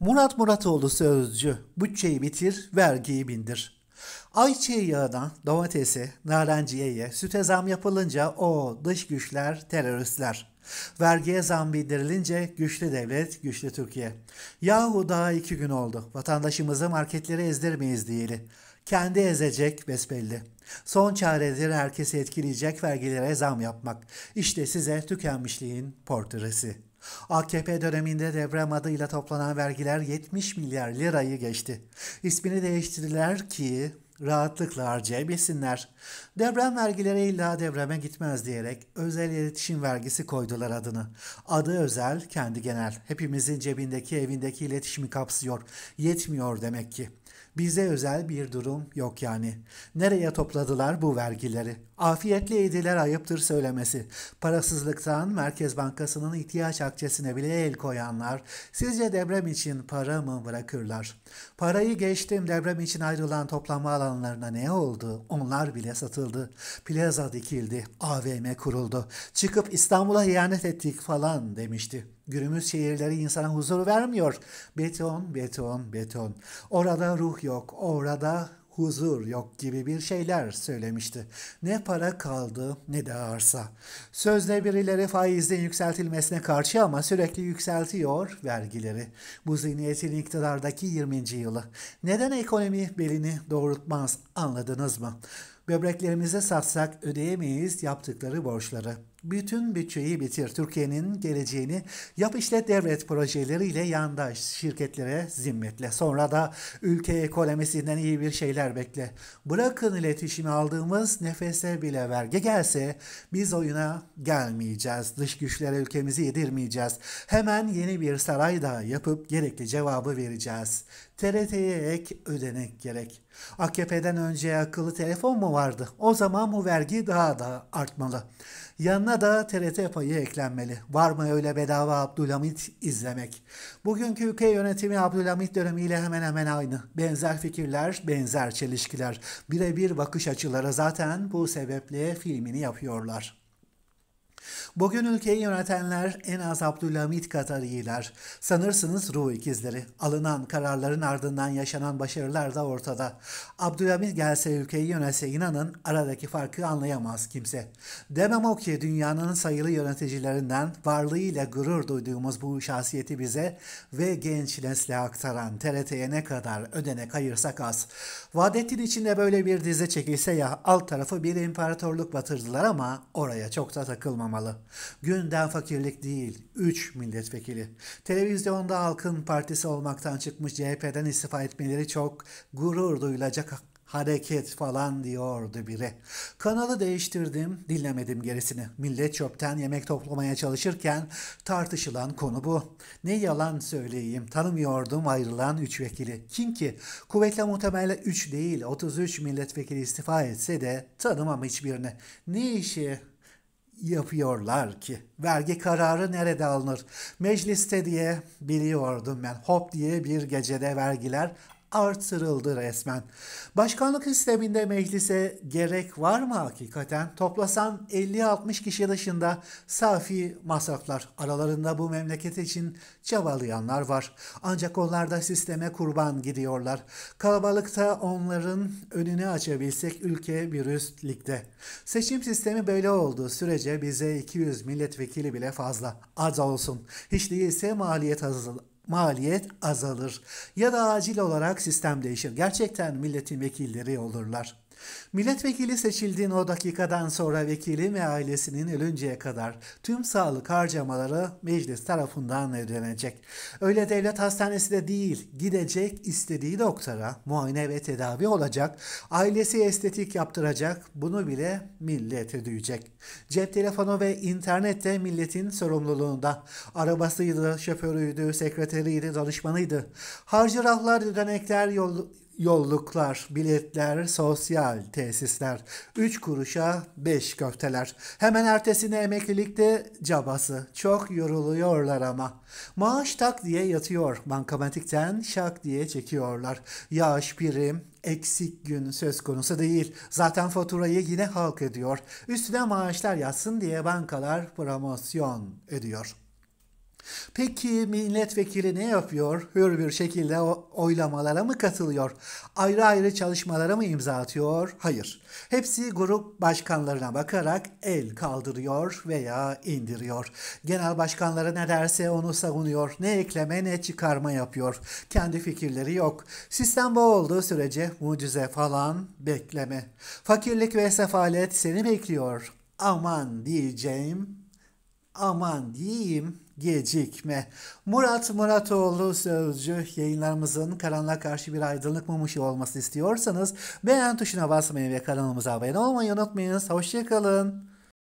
Murat Muratoğlu sözcü bütçeyi bitir, vergiyi bindir. Ayçiçeği yağına, domatese, narenciyeye, süte zam yapılınca o dış güçler, teröristler. Vergiye zam bildirilince güçlü devlet, güçlü Türkiye. Yahu daha iki gün oldu. Vatandaşımızı marketlere ezdirmeyiz diyeli. Kendi ezecek besbelli. Son çaredir herkesi etkileyecek vergilere zam yapmak. İşte size tükenmişliğin portresi. AKP döneminde devrem adıyla toplanan vergiler 70 milyar lirayı geçti. İsmini değiştirdiler ki rahatlıkla harcayabilsinler. devrem vergileri illa devreme gitmez diyerek özel iletişim vergisi koydular adını. Adı özel, kendi genel. Hepimizin cebindeki, evindeki iletişimi kapsıyor. Yetmiyor demek ki. Bize özel bir durum yok yani. Nereye topladılar bu vergileri? Afiyetli yediler ayıptır söylemesi. Parasızlıktan Merkez Bankası'nın ihtiyaç akçesine bile el koyanlar sizce deprem için para mı bırakırlar? Parayı geçtim deprem için ayrılan toplama alanlarına ne oldu? Onlar bile satıldı. Plaza dikildi, AVM kuruldu. Çıkıp İstanbul'a ihanet ettik falan demişti. Günümüz şehirleri insana huzur vermiyor. Beton, beton, beton. Orada ruh yok, orada huzur yok gibi bir şeyler söylemişti. Ne para kaldı ne de arsa. Sözde birileri faizin yükseltilmesine karşı ama sürekli yükseltiyor vergileri. Bu zihniyetin iktidardaki 20. yılı. Neden ekonomi belini doğrultmaz anladınız mı? Böbreklerimize satsak ödeyemeyiz yaptıkları borçları. Bütün bütçeyi bitir. Türkiye'nin geleceğini yap işlet devlet projeleriyle yandaş şirketlere zimmetle. Sonra da ülke ekonomisinden iyi bir şeyler bekle. Bırakın iletişimi aldığımız nefese bile vergi gelse biz oyuna gelmeyeceğiz. Dış güçlere ülkemizi yedirmeyeceğiz. Hemen yeni bir saray daha yapıp gerekli cevabı vereceğiz. TRT'ye ek ödenek gerek. AKP'den önce akıllı telefon mu vardı? O zaman bu vergi daha da artmalı. Yanına da TRT payı eklenmeli. Var mı öyle bedava Abdülhamit izlemek? Bugünkü ülke yönetimi Abdülhamit dönemiyle hemen hemen aynı. Benzer fikirler, benzer çelişkiler, birebir bakış açıları zaten bu sebeple filmini yapıyorlar. Bugün ülkeyi yönetenler en az Abdülhamit kadar iyiler. Sanırsınız Ruh ikizleri. Alınan kararların ardından yaşanan başarılar da ortada. Abdülhamit gelse ülkeyi yönetse inanın aradaki farkı anlayamaz kimse. Demem o ki dünyanın sayılı yöneticilerinden varlığıyla gurur duyduğumuz bu şahsiyeti bize ve genç nesle aktaran TRT'ye ne kadar ödenek ayırsak az. Vadettin içinde böyle bir dize çekilse ya alt tarafı bir imparatorluk batırdılar ama oraya çok da takılmaz olmamalı. Gündem fakirlik değil, 3 milletvekili. Televizyonda halkın partisi olmaktan çıkmış CHP'den istifa etmeleri çok gurur duyulacak hareket falan diyordu biri. Kanalı değiştirdim, dinlemedim gerisini. Millet çöpten yemek toplamaya çalışırken tartışılan konu bu. Ne yalan söyleyeyim, tanımıyordum ayrılan 3 vekili. Kim ki kuvvetle muhtemelen 3 değil 33 milletvekili istifa etse de tanımam hiçbirini. Ne işi yapıyorlar ki? Vergi kararı nerede alınır? Mecliste diye biliyordum ben. Hop diye bir gecede vergiler artırıldı resmen. Başkanlık sisteminde meclise gerek var mı hakikaten? Toplasan 50-60 kişi dışında safi masraflar. Aralarında bu memleket için çabalayanlar var. Ancak onlar da sisteme kurban gidiyorlar. Kalabalıkta onların önünü açabilsek ülke bir üst ligde. Seçim sistemi böyle olduğu Sürece bize 200 milletvekili bile fazla. Az olsun. Hiç değilse maliyet azalır maliyet azalır ya da acil olarak sistem değişir. Gerçekten milletin vekilleri olurlar. Milletvekili seçildiğin o dakikadan sonra vekili ve ailesinin ölünceye kadar tüm sağlık harcamaları meclis tarafından ödenecek. Öyle devlet hastanesi de değil, gidecek istediği doktora muayene ve tedavi olacak, ailesi estetik yaptıracak, bunu bile millet ödeyecek. Cep telefonu ve internet de milletin sorumluluğunda. Arabasıydı, şoförüydü, sekreteriydi, danışmanıydı. Harcırahlar, ödenekler, yol, yolluklar, biletler, sosyal tesisler. Üç kuruşa beş köfteler. Hemen ertesine emeklilikte cabası. Çok yoruluyorlar ama. Maaş tak diye yatıyor. Bankamatikten şak diye çekiyorlar. Yaş prim, eksik gün söz konusu değil. Zaten faturayı yine halk ediyor. Üstüne maaşlar yatsın diye bankalar promosyon ediyor. Peki milletvekili ne yapıyor? Hür bir şekilde oylamalara mı katılıyor? Ayrı ayrı çalışmalara mı imza atıyor? Hayır. Hepsi grup başkanlarına bakarak el kaldırıyor veya indiriyor. Genel başkanları ne derse onu savunuyor. Ne ekleme ne çıkarma yapıyor. Kendi fikirleri yok. Sistem bu olduğu sürece mucize falan bekleme. Fakirlik ve sefalet seni bekliyor. Aman diyeceğim. Aman diyeyim gecikme. Murat Muratoğlu Sözcü yayınlarımızın karanlığa karşı bir aydınlık mumuşu şey olması istiyorsanız beğen tuşuna basmayı ve kanalımıza abone olmayı unutmayınız. Hoşçakalın.